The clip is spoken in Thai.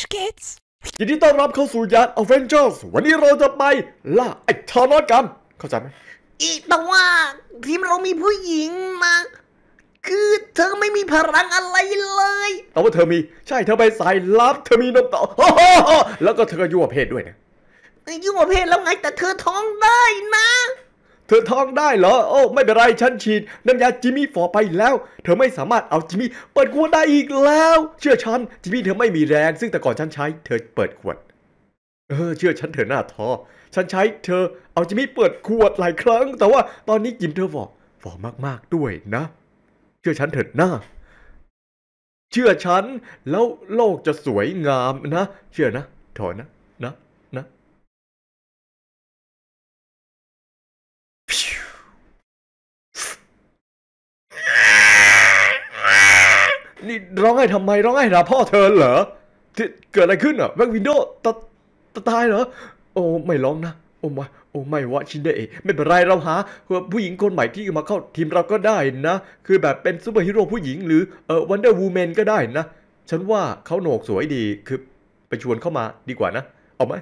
Flash Kids ยินดีต้อนรับเข้าสู่ยาน Avengers วันนี้เราจะไปล่าไอ้ทานอนกันเข้าใจไหม อีแต่ว่าทีมเรามีผู้หญิงนะคือเธอไม่มีพลังอะไรเลย แต่ว่าเธอมี ใช่ เธอไปสายลับ เธอมีน้ำตาแล้วก็เธอก็ยั่วเพศด้วยนะยั่วเพศแล้วไง แต่เธอท้องได้นะเธอท้องได้เหรอ โอ้ไม่เป็นไรฉันฉีด น้ำยาจิมมี่ฟอไปแล้ว เธอไม่สามารถเอาจิมมี่เปิดขวดได้อีกแล้ว เชื่อฉันจิมมี่เธอไม่มีแรง ซึ่งแต่ก่อนฉันใช้เธอเปิดขวด เออเชื่อฉันเธอหน้าท้อฉันใช้ เธอเอาจิมมี่เปิดขวดหลายครั้ง แต่ว่าตอนนี้จิมเธอฟอฟอมากๆด้วยนะ เชื่อฉันเถอหน้าเชื่อฉันแล้วโลกจะสวยงามนะเชื่อนะถอนนะนะนี่ร้องไห้ทำไมร้องไห้หาพ่อเธอเหรอที่เกิดอะไรขึ้นอ่ะแบ็กวินโดว์ตตตายเหรอโอ้ไม่ร้องนะโอ้มาโอ้ไม่วะชินเดะไม่เป็นไรเราหาผู้หญิงคนใหม่ที่มาเข้า ทีมเราก็ได้นะคือแบบเป็นซูเปอร์ฮีโร่ผู้หญิงหรือเออวันเดอร์วูแมนก็ได้นะฉันว่าเขาโหนกสวยดีคือไปชวนเข้ามาดีกว่านะ เอาไหม